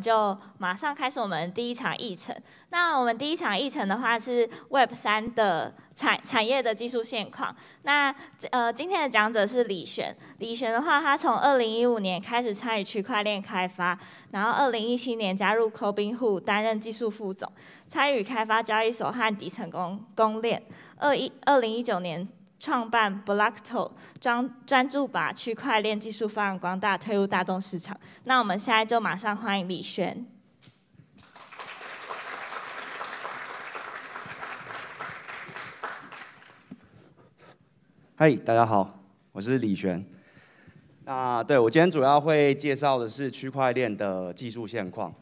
就马上开始我们第一场议程。那我们第一场议程的话是 Web 三的产产业的技术现况。那呃，今天的讲者是李璇。李璇的话，他从2015年开始参与区块链开发，然后2017年加入 c o i n h o 担任技术副总，参与开发交易所和底层公公链。二一2019年。创办 b l o c k t o 专专注把区块链技术发扬光大，推入大众市场。那我们现在就马上欢迎李璇。嗨，大家好，我是李璇。那对我今天主要会介绍的是区块链的技术现况。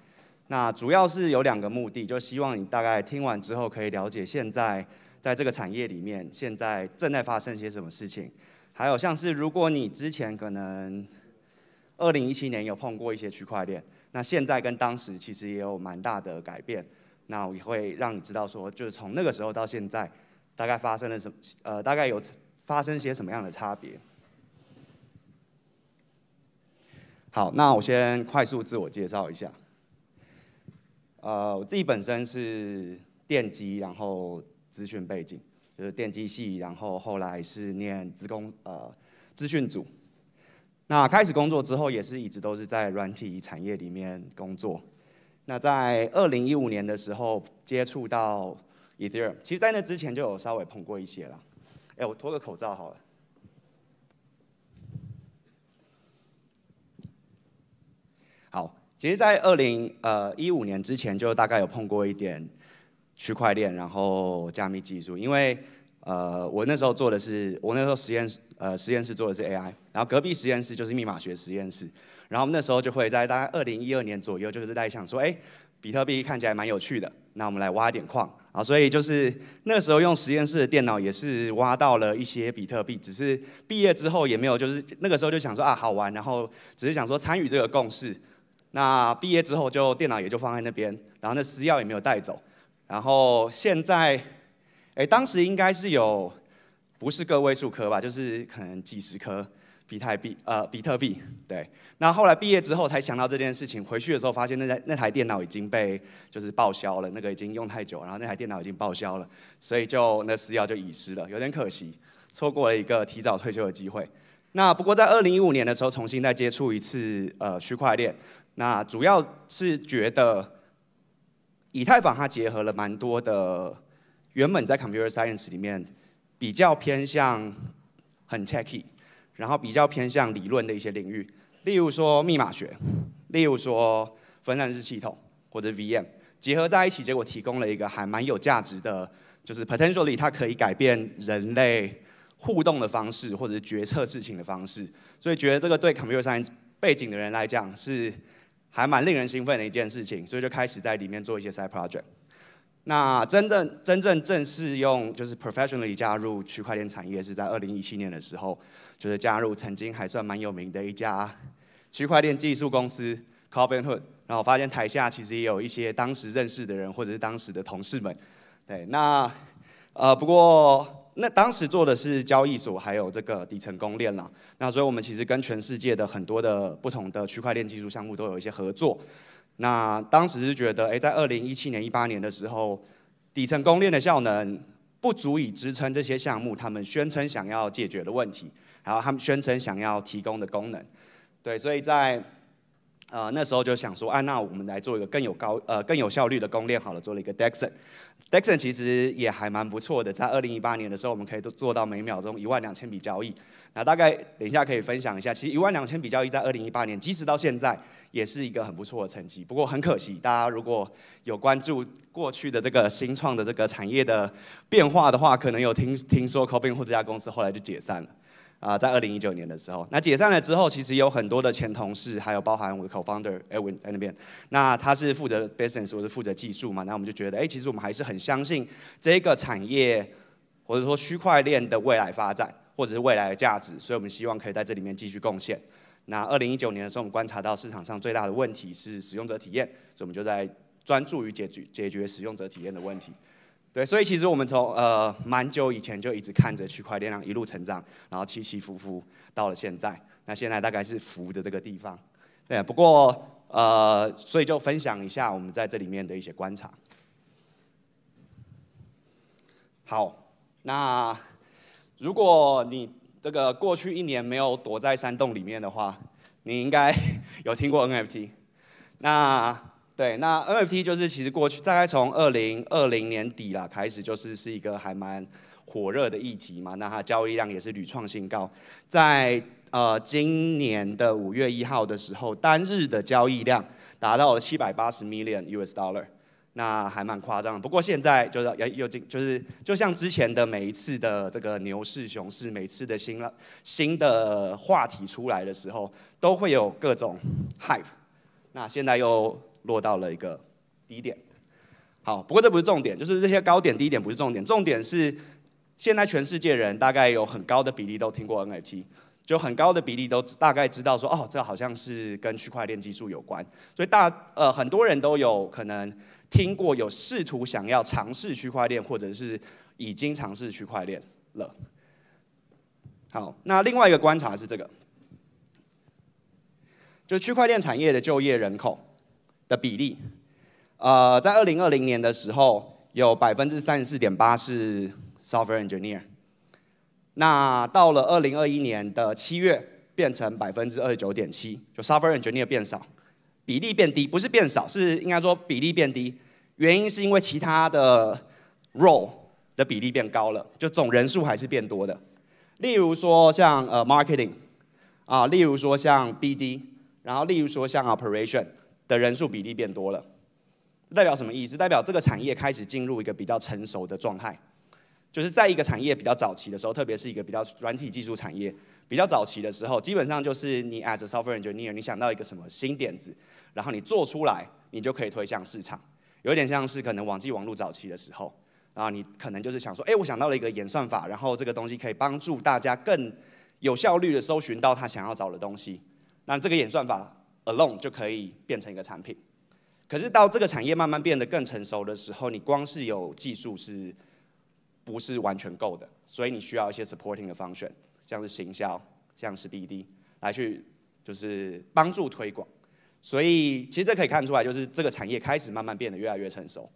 那主要是有两个目的，就希望你大概听完之后可以了解现在。在这个产业里面，现在正在发生些什么事情？还有像是，如果你之前可能二零一七年有碰过一些区块链，那现在跟当时其实也有蛮大的改变。那我也会让你知道说，就是从那个时候到现在，大概发生了什么？呃，大概有发生些什么样的差别？好，那我先快速自我介绍一下。呃，我自己本身是电机，然后。资讯背景就是电机系，然后后来是念资工呃资讯组。那开始工作之后也是一直都是在软体产业里面工作。那在二零一五年的时候接触到 Ethereum，其实，在那之前就有稍微碰过一些了。哎，我脱个口罩好了。好，其实，在二零呃一五年之前就大概有碰过一点。区块链，然后加密技术，因为呃，我那时候做的是，我那时候实验室呃实验室做的是 AI，然后隔壁实验室就是密码学实验室，然后那时候就会在大概二零一二年左右，就是在想说，哎，比特币看起来蛮有趣的，那我们来挖点矿啊，所以就是那时候用实验室的电脑也是挖到了一些比特币，只是毕业之后也没有，就是那个时候就想说啊好玩，然后只是想说参与这个共识，那毕业之后就电脑也就放在那边，然后那私钥也没有带走。然后现在，哎，当时应该是有，不是个位数颗吧，就是可能几十颗，比特币，呃，比特币，对。那后来毕业之后才想到这件事情，回去的时候发现那台那台电脑已经被就是报销了，那个已经用太久，然后那台电脑已经报销了，所以就那私钥就遗失了，有点可惜，错过了一个提早退休的机会。那不过在二零一五年的时候重新再接触一次呃区块链，那主要是觉得。以太坊它结合了蛮多的原本在 computer science 里面比较偏向很 techy，然后比较偏向理论的一些领域，例如说密码学，例如说分散式系统或者 VM 结合在一起，结果提供了一个还蛮有价值的，就是 potentially 它可以改变人类互动的方式或者是决策事情的方式，所以觉得这个对 computer science 背景的人来讲是。还蛮令人兴奋的一件事情，所以就开始在里面做一些 side project。那真正真正正式用就是 professionally 加入区块链产业是在二零一七年的时候，就是加入曾经还算蛮有名的一家区块链技术公司 c o r b i n h o o d 然后发现台下其实也有一些当时认识的人或者是当时的同事们，对，那呃不过。那当时做的是交易所，还有这个底层供链啦。那所以我们其实跟全世界的很多的不同的区块链技术项目都有一些合作。那当时是觉得，哎，在二零一七年、一八年的时候，底层供链的效能不足以支撑这些项目他们宣称想要解决的问题，还有他们宣称想要提供的功能。对，所以在呃，那时候就想说，啊，那我们来做一个更有高呃更有效率的攻链好了，做了一个 Dexon，Dexon 其实也还蛮不错的，在二零一八年的时候，我们可以都做到每秒钟一万两千笔交易。那大概等一下可以分享一下，其实一万两千笔交易在二零一八年，即使到现在，也是一个很不错的成绩。不过很可惜，大家如果有关注过去的这个新创的这个产业的变化的话，可能有听听说 c o i n 或这家公司后来就解散了。啊，在二零一九年的时候，那解散了之后，其实有很多的前同事，还有包含我的 co-founder Edwin 在那边。那他是负责 business，我是负责技术嘛。那我们就觉得，哎，其实我们还是很相信这个产业，或者说区块链的未来发展，或者是未来的价值。所以我们希望可以在这里面继续贡献。那二零一九年的时候，我们观察到市场上最大的问题是使用者体验，所以我们就在专注于解决解决使用者体验的问题。对，所以其实我们从呃蛮久以前就一直看着区块链，量一路成长，然后起起伏伏，到了现在，那现在大概是浮的这个地方。对，不过呃，所以就分享一下我们在这里面的一些观察。好，那如果你这个过去一年没有躲在山洞里面的话，你应该 有听过 NFT。那对，那 NFT 就是其实过去大概从二零二零年底啦开始，就是是一个还蛮火热的议题嘛。那它交易量也是屡创新高，在呃今年的五月一号的时候，单日的交易量达到了七百八十 million US dollar，那还蛮夸张。不过现在就是又又进，就是就像之前的每一次的这个牛市、熊市，每次的新新的话题出来的时候，都会有各种 hype。那现在又。落到了一个低点。好，不过这不是重点，就是这些高点低点不是重点，重点是现在全世界人大概有很高的比例都听过 NFT，就很高的比例都大概知道说哦，这好像是跟区块链技术有关，所以大呃很多人都有可能听过，有试图想要尝试区块链，或者是已经尝试区块链了。好，那另外一个观察是这个，就区块链产业的就业人口。比例，呃，在二零二零年的时候，有百分之三十四点八是 software engineer。那到了二零二一年的七月，变成百分之二十九点七，就 software engineer 变少，比例变低，不是变少，是应该说比例变低。原因是因为其他的 role 的比例变高了，就总人数还是变多的。例如说像呃 marketing，啊，例如说像 BD，然后例如说像 operation。的人数比例变多了，代表什么意思？代表这个产业开始进入一个比较成熟的状态。就是在一个产业比较早期的时候，特别是一个比较软体技术产业比较早期的时候，基本上就是你 as a software engineer，你想到一个什么新点子，然后你做出来，你就可以推向市场。有点像是可能网际网络早期的时候，然后你可能就是想说，哎，我想到了一个演算法，然后这个东西可以帮助大家更有效率的搜寻到他想要找的东西。那这个演算法。alone 就可以变成一个产品，可是到这个产业慢慢变得更成熟的时候，你光是有技术是，不是完全够的，所以你需要一些 supporting 的方 n 像是行销，像是 BD 来去就是帮助推广，所以其实这可以看出来，就是这个产业开始慢慢变得越来越成熟。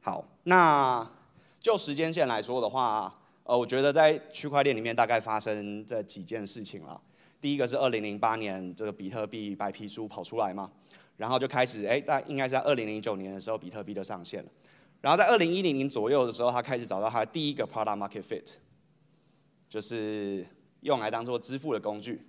好，那就时间线来说的话，呃，我觉得在区块链里面大概发生这几件事情了。第一个是二零零八年，这个比特币白皮书跑出来嘛，然后就开始哎，但应该是在二零零九年的时候，比特币就上线了。然后在二零一零年左右的时候，他开始找到他第一个 product market fit，就是用来当做支付的工具，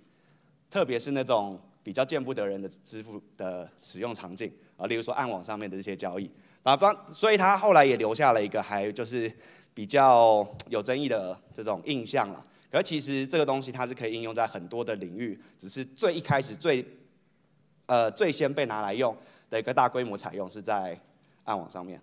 特别是那种比较见不得人的支付的使用场景啊，例如说暗网上面的这些交易。然后，所以他后来也留下了一个还就是比较有争议的这种印象了。可其实这个东西它是可以应用在很多的领域，只是最一开始最，呃最先被拿来用的一个大规模采用是在暗网上面。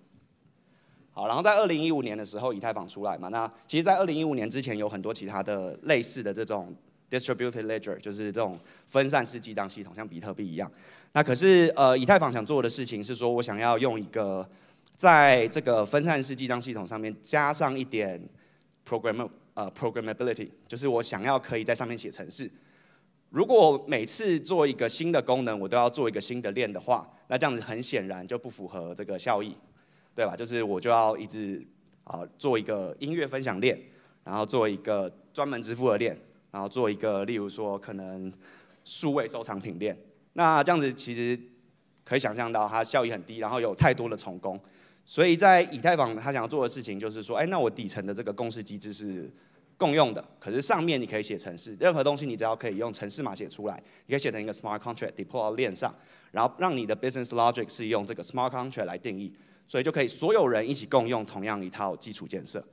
好，然后在二零一五年的时候，以太坊出来嘛？那其实，在二零一五年之前，有很多其他的类似的这种 distributed ledger，就是这种分散式记账系统，像比特币一样。那可是呃，以太坊想做的事情是说，我想要用一个在这个分散式记账系统上面加上一点 p r o g r a m m e 呃，programmability 就是我想要可以在上面写程式。如果每次做一个新的功能，我都要做一个新的链的话，那这样子很显然就不符合这个效益，对吧？就是我就要一直啊做一个音乐分享链，然后做一个专门支付的链，然后做一个例如说可能数位收藏品链。那这样子其实可以想象到它效益很低，然后有太多的重功。所以在以太坊，他想要做的事情就是说，哎，那我底层的这个共识机制是共用的，可是上面你可以写程式，任何东西你只要可以用程式码写出来，你可以写成一个 smart contract，deploy 链上，然后让你的 business logic 是用这个 smart contract 来定义，所以就可以所有人一起共用同样一套基础建设。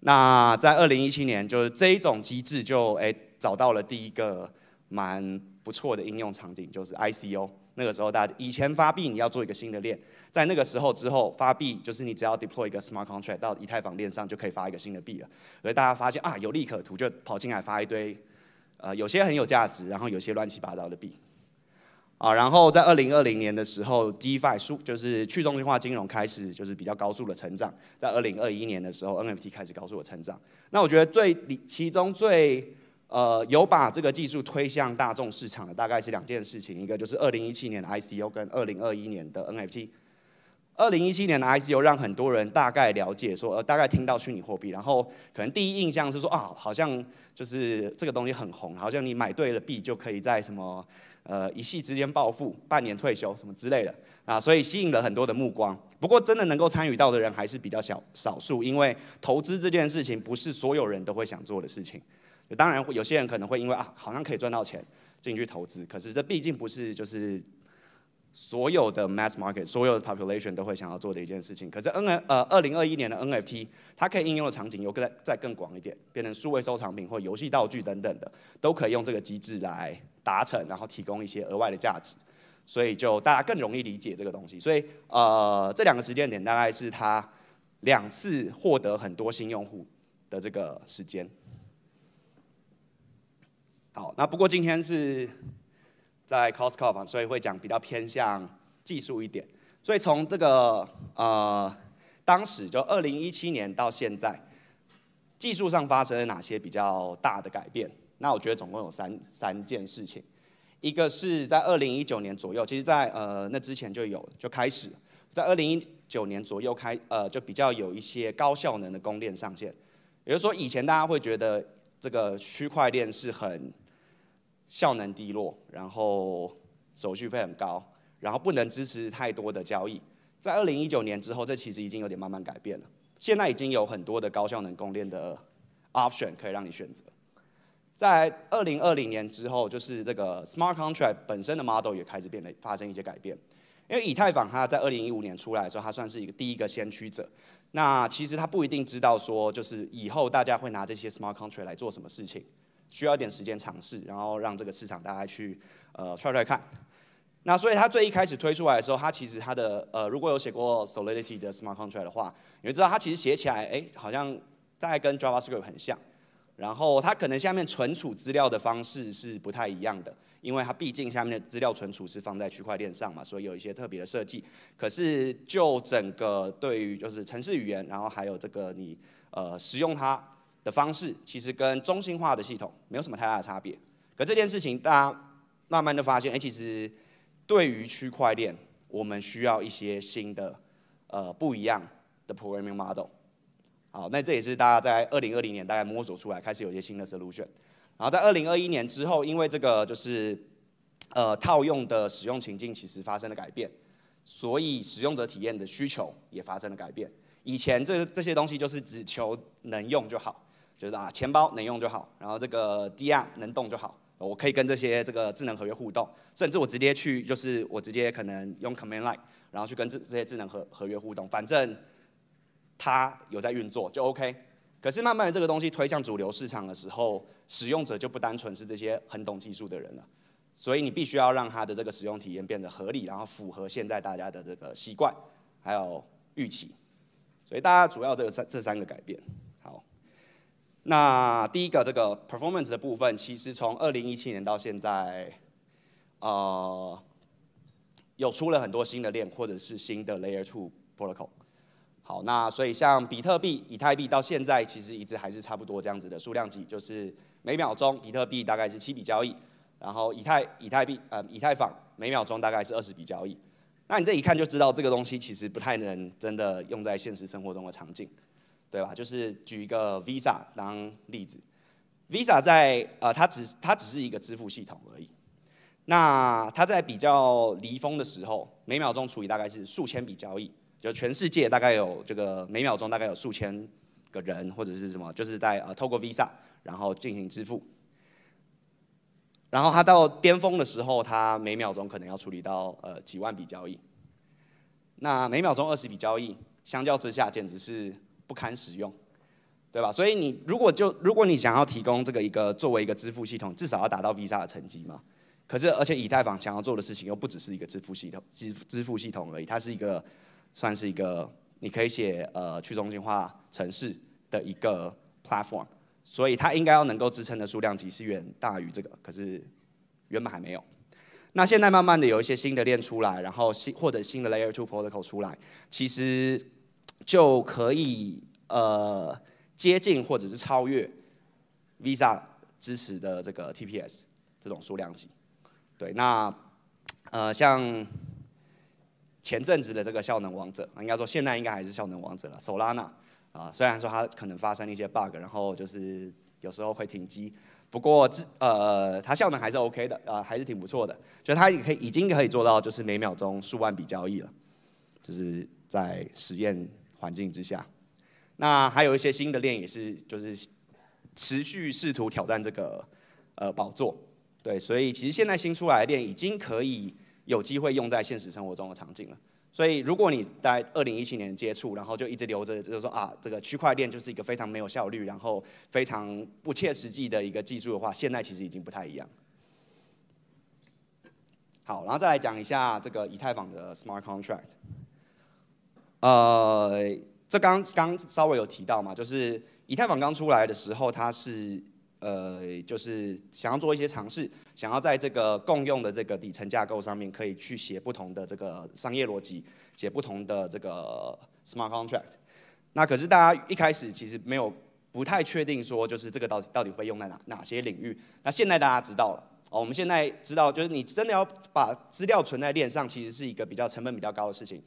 那在二零一七年，就是这一种机制就哎找到了第一个蛮不错的应用场景，就是 ICO。那个时候，大家以前发币你要做一个新的链，在那个时候之后发币就是你只要 deploy 一个 smart contract 到以太坊链上就可以发一个新的币了。而大家发现啊有利可图，就跑进来发一堆，呃有些很有价值，然后有些乱七八糟的币。啊，然后在二零二零年的时候，DeFi 数就是去中心化金融开始就是比较高速的成长。在二零二一年的时候，NFT 开始高速的成长。那我觉得最其中最呃，有把这个技术推向大众市场的大概是两件事情，一个就是二零一七年的 ICO 跟二零二一年的 NFT。二零一七年的 ICO 让很多人大概了解，说呃大概听到虚拟货币，然后可能第一印象是说啊，好像就是这个东西很红，好像你买对了币就可以在什么呃一夕之间暴富、半年退休什么之类的啊，所以吸引了很多的目光。不过真的能够参与到的人还是比较小少数，因为投资这件事情不是所有人都会想做的事情。当然，会有些人可能会因为啊，好像可以赚到钱进去投资。可是这毕竟不是就是所有的 mass market、所有的 population 都会想要做的一件事情。可是 n f 呃，二零二一年的 NFT，它可以应用的场景又更再更广一点，变成数位收藏品或游戏道具等等的，都可以用这个机制来达成，然后提供一些额外的价值。所以就大家更容易理解这个东西。所以呃，这两个时间点大概是它两次获得很多新用户的这个时间。好，那不过今天是在 Costco 嘛，所以会讲比较偏向技术一点。所以从这个呃，当时就二零一七年到现在，技术上发生了哪些比较大的改变？那我觉得总共有三三件事情。一个是在二零一九年左右，其实在呃那之前就有就开始，在二零一九年左右开呃就比较有一些高效能的供电上线。也就是说，以前大家会觉得这个区块链是很效能低落，然后手续费很高，然后不能支持太多的交易。在二零一九年之后，这其实已经有点慢慢改变了。现在已经有很多的高效能供链的 option 可以让你选择。在二零二零年之后，就是这个 smart contract 本身的 model 也开始变得发生一些改变。因为以太坊它在二零一五年出来的时候，它算是一个第一个先驱者。那其实它不一定知道说，就是以后大家会拿这些 smart contract 来做什么事情。需要一点时间尝试，然后让这个市场大家去呃 try try 看。那所以它最一开始推出来的时候，它其实它的呃，如果有写过 Solidity 的 Smart Contract 的话，你会知道它其实写起来哎，好像大概跟 JavaScript 很像。然后它可能下面存储资料的方式是不太一样的，因为它毕竟下面的资料存储是放在区块链上嘛，所以有一些特别的设计。可是就整个对于就是城市语言，然后还有这个你呃使用它。的方式其实跟中心化的系统没有什么太大的差别。可这件事情大家慢慢的发现，哎，其实对于区块链，我们需要一些新的呃不一样的 programming model。好，那这也是大家在二零二零年大概摸索出来，开始有一些新的 solution。然后在二零二一年之后，因为这个就是呃套用的使用情境其实发生了改变，所以使用者体验的需求也发生了改变。以前这这些东西就是只求能用就好。就是啊，钱包能用就好，然后这个 d r 能动就好，我可以跟这些这个智能合约互动，甚至我直接去，就是我直接可能用 command line，然后去跟这这些智能合合约互动，反正它有在运作就 OK。可是慢慢的这个东西推向主流市场的时候，使用者就不单纯是这些很懂技术的人了，所以你必须要让它的这个使用体验变得合理，然后符合现在大家的这个习惯还有预期，所以大家主要这三这三个改变。那第一个这个 performance 的部分，其实从二零一七年到现在，呃，有出了很多新的链或者是新的 layer two protocol。好，那所以像比特币、以太币到现在其实一直还是差不多这样子的数量级，就是每秒钟比特币大概是七笔交易，然后以太以太币呃以太坊每秒钟大概是二十笔交易。那你这一看就知道，这个东西其实不太能真的用在现实生活中的场景。对吧？就是举一个 Visa 当例子，Visa 在呃，它只它只是一个支付系统而已。那它在比较离峰的时候，每秒钟处理大概是数千笔交易，就全世界大概有这个每秒钟大概有数千个人或者是什么，就是在呃透过 Visa 然后进行支付。然后它到巅峰的时候，它每秒钟可能要处理到呃几万笔交易。那每秒钟二十笔交易，相较之下简直是。不堪使用，对吧？所以你如果就如果你想要提供这个一个作为一个支付系统，至少要达到 Visa 的成绩嘛。可是，而且以太坊想要做的事情又不只是一个支付系统、支支付系统而已，它是一个算是一个你可以写呃去中心化城市的一个 platform，所以它应该要能够支撑的数量级是远大于这个。可是原本还没有，那现在慢慢的有一些新的链出来，然后新或者新的 Layer Two Protocol 出来，其实。就可以呃接近或者是超越 Visa 支持的这个 TPS 这种数量级。对，那呃像前阵子的这个效能王者，应该说现在应该还是效能王者了，a 拉 a 啊，虽然说它可能发生一些 bug，然后就是有时候会停机，不过这呃它效能还是 OK 的，呃还是挺不错的，就它也可以已经可以做到就是每秒钟数万笔交易了，就是在实验。环境之下，那还有一些新的链也是就是持续试图挑战这个呃宝座，对，所以其实现在新出来的链已经可以有机会用在现实生活中的场景了。所以如果你在二零一七年接触，然后就一直留着，就是说啊，这个区块链就是一个非常没有效率，然后非常不切实际的一个技术的话，现在其实已经不太一样。好，然后再来讲一下这个以太坊的 smart contract。呃，这刚刚稍微有提到嘛，就是以太坊刚出来的时候，它是呃，就是想要做一些尝试，想要在这个共用的这个底层架构上面，可以去写不同的这个商业逻辑，写不同的这个 smart contract。那可是大家一开始其实没有不太确定说，就是这个到到底会用在哪哪些领域。那现在大家知道了，哦，我们现在知道，就是你真的要把资料存在链上，其实是一个比较成本比较高的事情。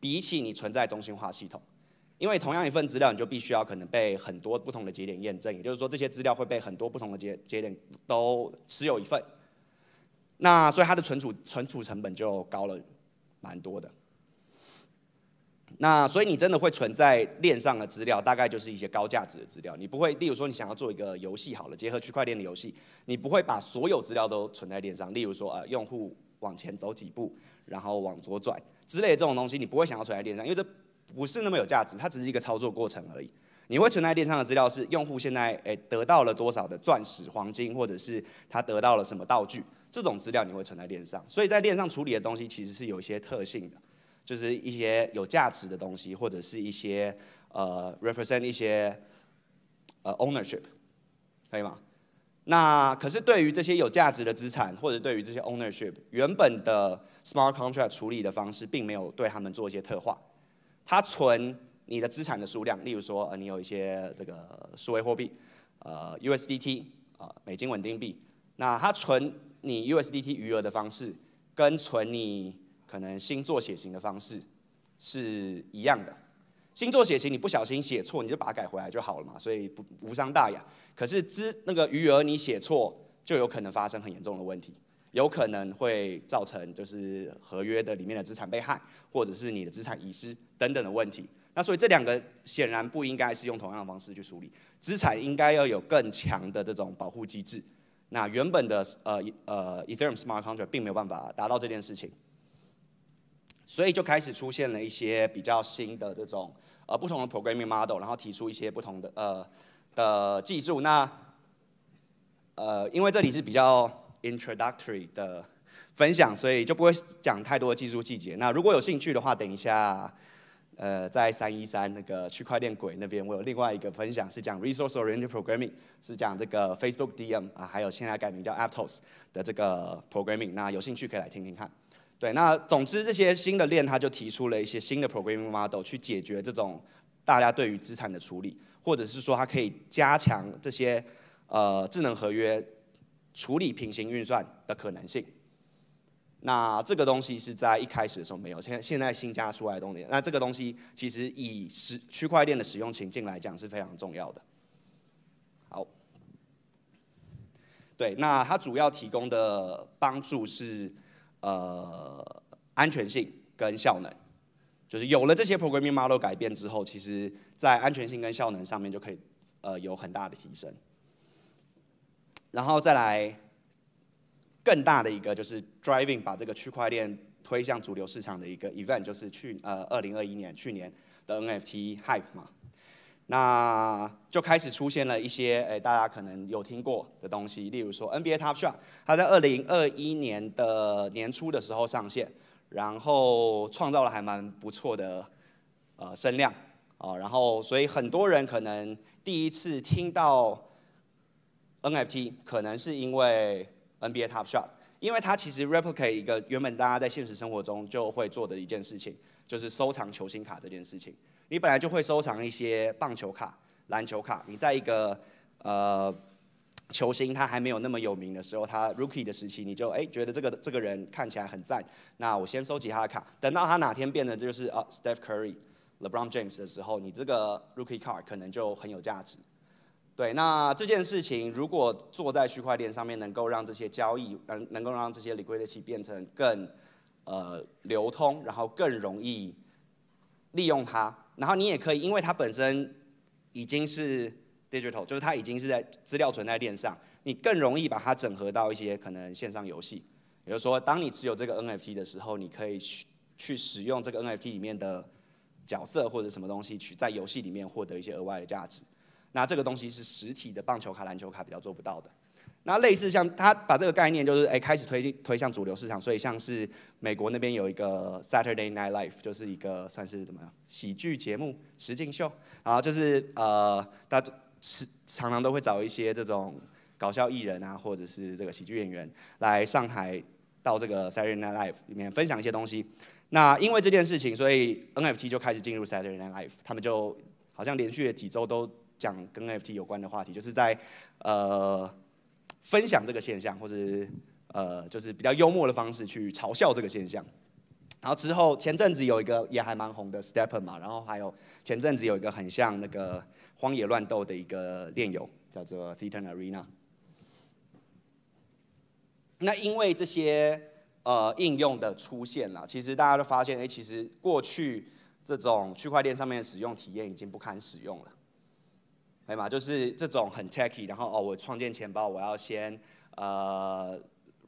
比起你存在中心化系统，因为同样一份资料，你就必须要可能被很多不同的节点验证，也就是说，这些资料会被很多不同的节节点都持有一份，那所以它的存储存储成本就高了，蛮多的。那所以你真的会存在链上的资料，大概就是一些高价值的资料。你不会，例如说你想要做一个游戏好了，结合区块链的游戏，你不会把所有资料都存在链上。例如说啊，用户往前走几步。然后往左转之类的这种东西，你不会想要存在链上，因为这不是那么有价值，它只是一个操作过程而已。你会存在链上的资料是用户现在诶得到了多少的钻石、黄金，或者是他得到了什么道具，这种资料你会存在链上。所以在链上处理的东西其实是有一些特性的，就是一些有价值的东西，或者是一些呃 represent 一些呃 ownership，可以吗？那可是对于这些有价值的资产，或者对于这些 ownership 原本的 smart contract 处理的方式，并没有对他们做一些特化。它存你的资产的数量，例如说，呃，你有一些这个数位货币，呃，USDT，呃，美金稳定币。那它存你 USDT 余额的方式，跟存你可能星座血型的方式是一样的。星座血型你不小心写错，你就把它改回来就好了嘛，所以不无伤大雅。可是资那个余额你写错，就有可能发生很严重的问题，有可能会造成就是合约的里面的资产被害，或者是你的资产遗失等等的问题。那所以这两个显然不应该是用同样的方式去处理，资产应该要有更强的这种保护机制。那原本的呃呃 Ethereum smart contract 并没有办法达到这件事情。所以就开始出现了一些比较新的这种呃不同的 programming model，然后提出一些不同的呃的技术。那呃因为这里是比较 introductory 的分享，所以就不会讲太多的技术细节。那如果有兴趣的话，等一下呃在三一三那个区块链鬼那边，我有另外一个分享是讲 resource-oriented programming，是讲这个 Facebook DM 啊，还有现在改名叫 a p t o s 的这个 programming。那有兴趣可以来听听看。对，那总之这些新的链，它就提出了一些新的 programming model 去解决这种大家对于资产的处理，或者是说它可以加强这些呃智能合约处理平行运算的可能性。那这个东西是在一开始的时候没有，现在现在新加出来的东西。那这个东西其实以使区块链的使用情境来讲是非常重要的。好，对，那它主要提供的帮助是，呃。安全性跟效能，就是有了这些 programming model 改变之后，其实在安全性跟效能上面就可以呃有很大的提升。然后再来更大的一个就是 driving 把这个区块链推向主流市场的一个 event，就是去呃二零二一年去年的 NFT hype 嘛，那就开始出现了一些哎大家可能有听过的东西，例如说 NBA Top Shot，它在二零二一年的年初的时候上线。然后创造了还蛮不错的，呃，声量，啊，然后所以很多人可能第一次听到 NFT，可能是因为 NBA Top Shot，因为它其实 replicate 一个原本大家在现实生活中就会做的一件事情，就是收藏球星卡这件事情。你本来就会收藏一些棒球卡、篮球卡，你在一个呃。球星他还没有那么有名的时候，他 rookie 的时期，你就哎觉得这个这个人看起来很赞，那我先收集他的卡。等到他哪天变得就是啊 Steph Curry、LeBron James 的时候，你这个 rookie card 可能就很有价值。对，那这件事情如果做在区块链上面，能够让这些交易，能能够让这些 liquidity 变成更呃流通，然后更容易利用它。然后你也可以，因为它本身已经是。Digital 就是它已经是在资料存在链上，你更容易把它整合到一些可能线上游戏。也就是说，当你持有这个 NFT 的时候，你可以去去使用这个 NFT 里面的角色或者什么东西去在游戏里面获得一些额外的价值。那这个东西是实体的棒球卡、篮球卡比较做不到的。那类似像他把这个概念就是哎开始推进推向主流市场，所以像是美国那边有一个 Saturday Night Live 就是一个算是怎么样喜剧节目、实进秀，然后就是呃大。是常常都会找一些这种搞笑艺人啊，或者是这个喜剧演员来上海到这个 Saturday Night Live 里面分享一些东西。那因为这件事情，所以 NFT 就开始进入 Saturday Night Live，他们就好像连续了几周都讲跟 NFT 有关的话题，就是在呃分享这个现象，或者呃就是比较幽默的方式去嘲笑这个现象。然后之后前阵子有一个也还蛮红的 Stepper 嘛，然后还有前阵子有一个很像那个《荒野乱斗》的一个炼友，叫做 t h e t a n Arena。那因为这些呃应用的出现了，其实大家都发现，哎，其实过去这种区块链上面使用体验已经不堪使用了，可以吗？就是这种很 techy，然后哦，我创建钱包，我要先呃。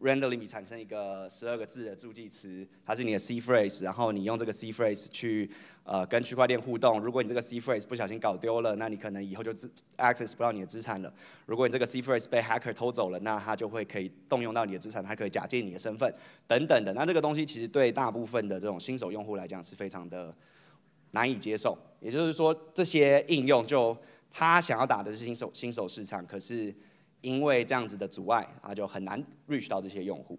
r e n d e r l y 产生一个十二个字的助记词，它是你的 C phrase，然后你用这个 C phrase 去呃跟区块链互动。如果你这个 C phrase 不小心搞丢了，那你可能以后就 access 不到你的资产了。如果你这个 C phrase 被 hacker 偷走了，那他就会可以动用到你的资产，还可以假借你的身份等等的。那这个东西其实对大部分的这种新手用户来讲是非常的难以接受。也就是说，这些应用就他想要打的是新手新手市场，可是。因为这样子的阻碍啊，就很难 reach 到这些用户，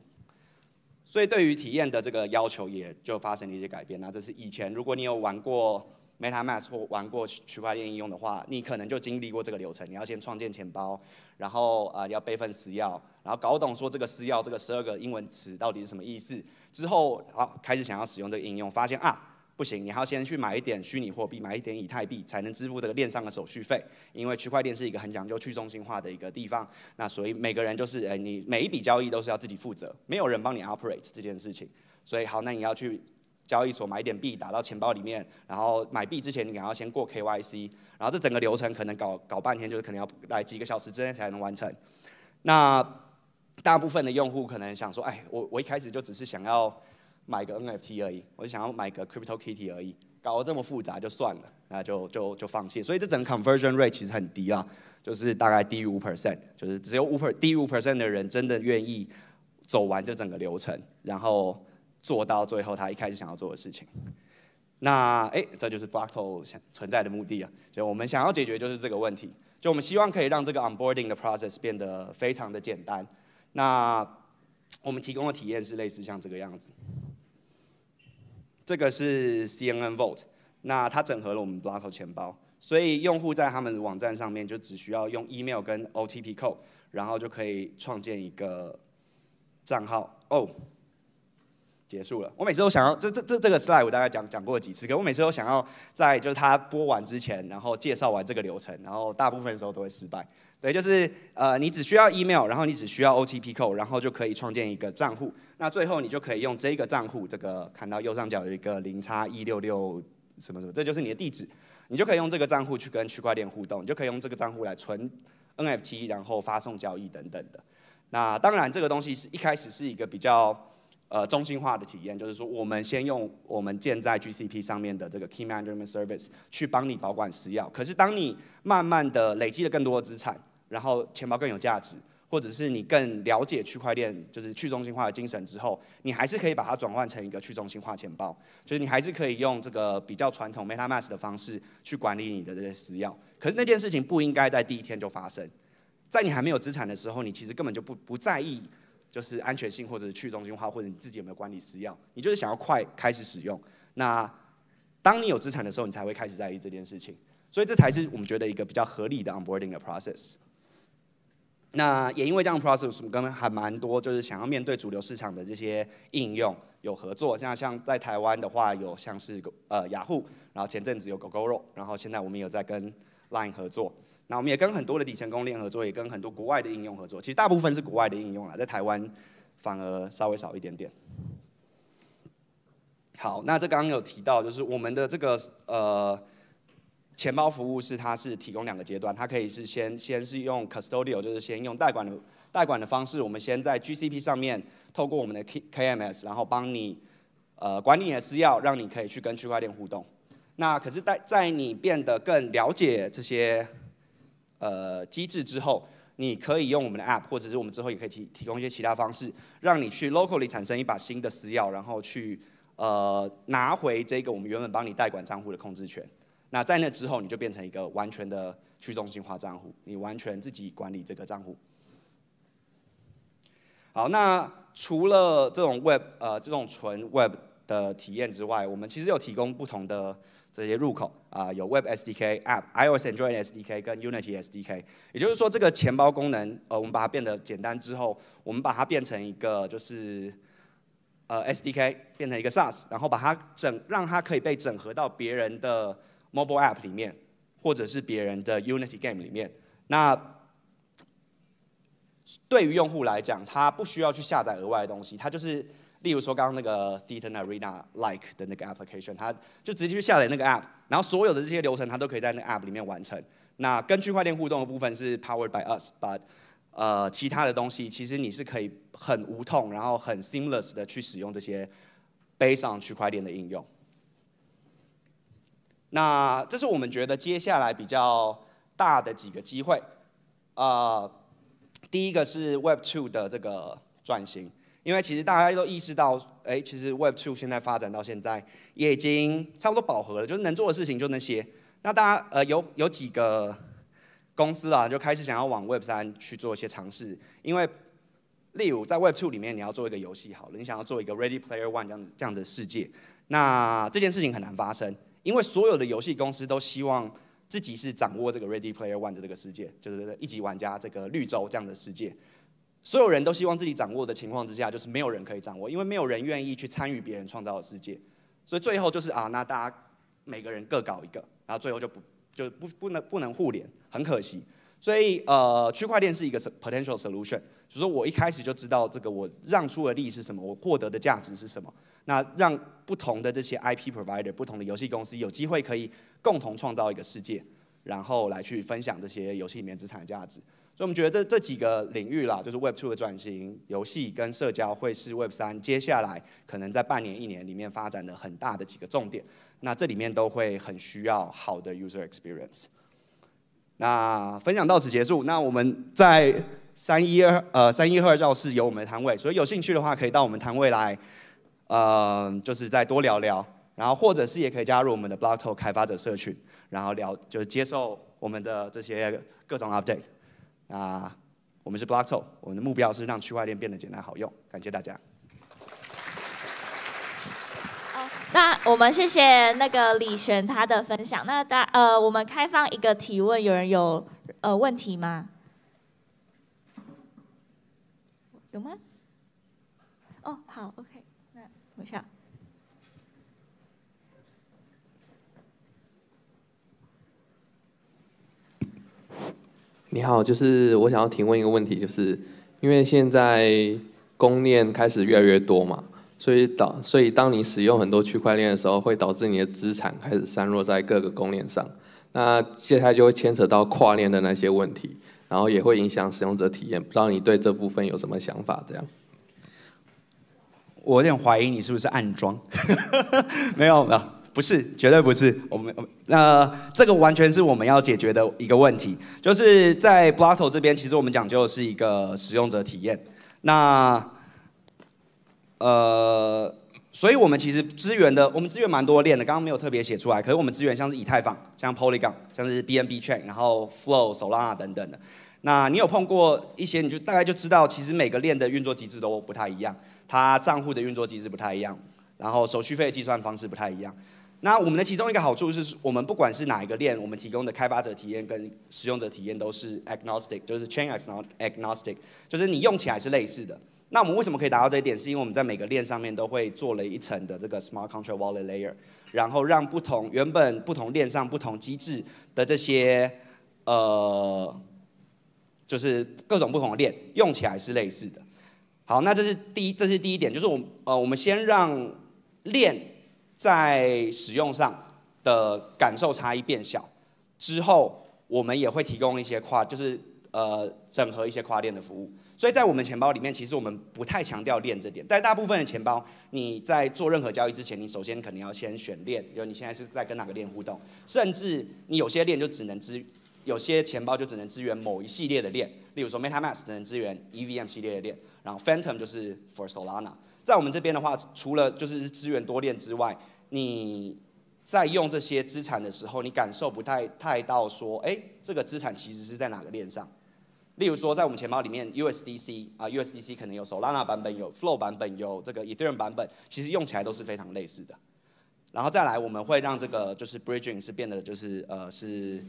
所以对于体验的这个要求也就发生了一些改变。那这是以前，如果你有玩过 MetaMask 或玩过区块链应用的话，你可能就经历过这个流程：你要先创建钱包，然后呃要备份私钥，然后搞懂说这个私钥这个十二个英文词到底是什么意思。之后好开始想要使用这个应用，发现啊。不行，你要先去买一点虚拟货币，买一点以太币，才能支付这个链上的手续费。因为区块链是一个很讲究去中心化的一个地方，那所以每个人就是，哎，你每一笔交易都是要自己负责，没有人帮你 operate 这件事情。所以好，那你要去交易所买点币，打到钱包里面，然后买币之前你还要先过 KYC，然后这整个流程可能搞搞半天，就是可能要来几个小时之内才能完成。那大部分的用户可能想说，哎，我我一开始就只是想要。买个 NFT 而已，我就想要买个 Crypto Kitty 而已，搞得这么复杂就算了，那就就就放弃。所以这整个 Conversion Rate 其实很低啊，就是大概低于五 percent，就是只有五低五 percent 的人真的愿意走完这整个流程，然后做到最后他一开始想要做的事情。那哎，这就是 Blockto 想存在的目的啊，就我们想要解决就是这个问题，就我们希望可以让这个 Onboarding 的 Process 变得非常的简单。那我们提供的体验是类似像这个样子。这个是 CNN Vault，那它整合了我们 Blocko 钱包，所以用户在他们的网站上面就只需要用 email 跟 OTP code，然后就可以创建一个账号哦，结束了。我每次都想要这这这这个 slide 我大概讲讲过几次，可我每次都想要在就是他播完之前，然后介绍完这个流程，然后大部分时候都会失败。对，就是呃，你只需要 email，然后你只需要 OTP code，然后就可以创建一个账户。那最后你就可以用这个账户，这个看到右上角有一个零叉一六六什么什么，这就是你的地址。你就可以用这个账户去跟区块链互动，你就可以用这个账户来存 NFT，然后发送交易等等的。那当然，这个东西是一开始是一个比较呃中心化的体验，就是说我们先用我们建在 GCP 上面的这个 Key Management Service 去帮你保管私钥。可是当你慢慢的累积了更多的资产，然后钱包更有价值，或者是你更了解区块链就是去中心化的精神之后，你还是可以把它转换成一个去中心化钱包，就是你还是可以用这个比较传统 MetaMask 的方式去管理你的这些私钥。可是那件事情不应该在第一天就发生，在你还没有资产的时候，你其实根本就不不在意，就是安全性或者去中心化或者你自己有没有管理私钥，你就是想要快开始使用。那当你有资产的时候，你才会开始在意这件事情。所以这才是我们觉得一个比较合理的 onboarding 的 process。那也因为这样 p r o c e s s 我们跟还蛮多就是想要面对主流市场的这些应用有合作，像像在台湾的话有像是呃雅虎，然后前阵子有狗狗肉，然后现在我们有在跟 Line 合作，那我们也跟很多的底层应链合作，也跟很多国外的应用合作，其实大部分是国外的应用啊，在台湾反而稍微少一点点。好，那这刚刚有提到就是我们的这个呃。钱包服务是它，是提供两个阶段，它可以是先先是用 Custodial，就是先用代管的代管的方式，我们先在 GCP 上面透过我们的 K KMS，然后帮你呃管理你的私钥，让你可以去跟区块链互动。那可是，在在你变得更了解这些呃机制之后，你可以用我们的 App，或者是我们之后也可以提提供一些其他方式，让你去 locally 产生一把新的私钥，然后去呃拿回这个我们原本帮你代管账户的控制权。那在那之后，你就变成一个完全的去中心化账户，你完全自己管理这个账户。好，那除了这种 Web 呃这种纯 Web 的体验之外，我们其实有提供不同的这些入口啊，有 Web SDK、App、iOS、Android SDK 跟 Unity SDK。也就是说，这个钱包功能，呃，我们把它变得简单之后，我们把它变成一个就是呃 SDK，变成一个 SaaS，然后把它整让它可以被整合到别人的。Mobile App 里面，或者是别人的 Unity Game 里面，那对于用户来讲，他不需要去下载额外的东西，他就是，例如说刚刚那个 Theater Arena Like 的那个 Application，他就直接去下载那个 App，然后所有的这些流程，他都可以在那个 App 里面完成。那跟区块链互动的部分是 Powered by us，b u t 呃，其他的东西其实你是可以很无痛，然后很 Seamless 的去使用这些背上去块链的应用。那这是我们觉得接下来比较大的几个机会，啊，第一个是 Web Two 的这个转型，因为其实大家都意识到，哎，其实 Web Two 现在发展到现在，也已经差不多饱和了，就是能做的事情就那些。那大家呃有有几个公司啊，就开始想要往 Web 三去做一些尝试，因为例如在 Web Two 里面，你要做一个游戏，好，了，你想要做一个 Ready Player One 这样子这样子的世界，那这件事情很难发生。因为所有的游戏公司都希望自己是掌握这个 Ready Player One 的这个世界，就是一级玩家这个绿洲这样的世界，所有人都希望自己掌握的情况之下，就是没有人可以掌握，因为没有人愿意去参与别人创造的世界，所以最后就是啊，那大家每个人各搞一个，然后最后就不就不不能不能互联，很可惜。所以呃，区块链是一个 potential solution，就是说我一开始就知道这个我让出的利益是什么，我获得的价值是什么。那让不同的这些 IP provider、不同的游戏公司有机会可以共同创造一个世界，然后来去分享这些游戏里面资产价值。所以，我们觉得这这几个领域啦，就是 Web Two 的转型，游戏跟社交会是 Web 三接下来可能在半年、一年里面发展的很大的几个重点。那这里面都会很需要好的 User Experience。那分享到此结束。那我们在三一二呃三一二教室有我们的摊位，所以有兴趣的话可以到我们摊位来。呃，就是再多聊聊，然后或者是也可以加入我们的 Blocktor 开发者社群，然后聊就是接受我们的这些各种 update。那我们是 Blocktor，我们的目标是让区块链变得简单好用。感谢大家。那我们谢谢那个李璇他的分享。那大呃，我们开放一个提问，有人有呃问题吗？有吗？哦，好。你好，就是我想要提问一个问题，就是因为现在公链开始越来越多嘛，所以导所以当你使用很多区块链的时候，会导致你的资产开始散落在各个公链上，那接下来就会牵扯到跨链的那些问题，然后也会影响使用者体验，不知道你对这部分有什么想法？这样，我有点怀疑你是不是暗装，没有的。不是，绝对不是，我们，那这个完全是我们要解决的一个问题，就是在 b l a t o 这边，其实我们讲究是一个使用者体验，那，呃，所以我们其实资源的，我们资源蛮多链的，刚刚没有特别写出来，可是我们资源像是以太坊，像 Polygon，像是 BNB Chain，然后 Flow、Solana 等等的，那你有碰过一些，你就大概就知道，其实每个链的运作机制都不太一样，它账户的运作机制不太一样，然后手续费计算方式不太一样。那我们的其中一个好处是我们不管是哪一个链，我们提供的开发者体验跟使用者体验都是 agnostic，就是 chain agnostic，就是你用起来是类似的。那我们为什么可以达到这一点？是因为我们在每个链上面都会做了一层的这个 smart contract wallet layer，然后让不同原本不同链上不同机制的这些呃，就是各种不同的链用起来是类似的。好，那这是第一，这是第一点，就是我呃，我们先让链。在使用上的感受差异变小之后，我们也会提供一些跨，就是呃整合一些跨链的服务。所以在我们钱包里面，其实我们不太强调链这点。但大部分的钱包，你在做任何交易之前，你首先肯定要先选链，就你现在是在跟哪个链互动。甚至你有些链就只能支，有些钱包就只能支援某一系列的链，例如说 MetaMask 能支援 EVM 系列的链，然后 Phantom 就是 for Solana。在我们这边的话，除了就是支援多链之外，你在用这些资产的时候，你感受不太太到说，哎，这个资产其实是在哪个链上？例如说，在我们钱包里面，USDC 啊，USDC 可能有 Solana 版本，有 Flow 版本，有这个 Ethereum 版本，其实用起来都是非常类似的。然后再来，我们会让这个就是 bridging 是变得就是呃是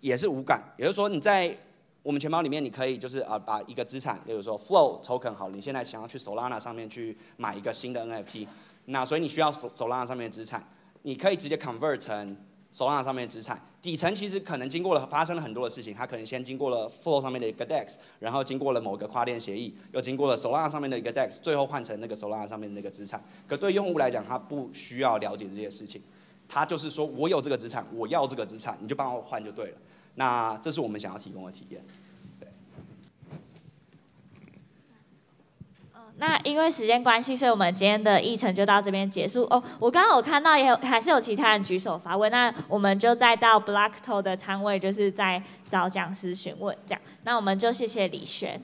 也是无感，也就是说你在我们钱包里面，你可以就是啊把一个资产，例如说 Flow token，好，你现在想要去 Solana 上面去买一个新的 NFT。那所以你需要手拉链上面的资产，你可以直接 convert 成手拉链上面的资产。底层其实可能经过了发生了很多的事情，它可能先经过了 flow 上面的一个 dex，然后经过了某个跨链协议，又经过了手拉链上面的一个 dex，最后换成那个手拉链上面的那个资产。可对用户来讲，他不需要了解这些事情，他就是说我有这个资产，我要这个资产，你就帮我换就对了。那这是我们想要提供的体验。那因为时间关系，所以我们今天的议程就到这边结束哦。我刚刚有看到，也有还是有其他人举手发问，那我们就再到 Blacktoe 的摊位，就是在找讲师询问这样。那我们就谢谢李璇。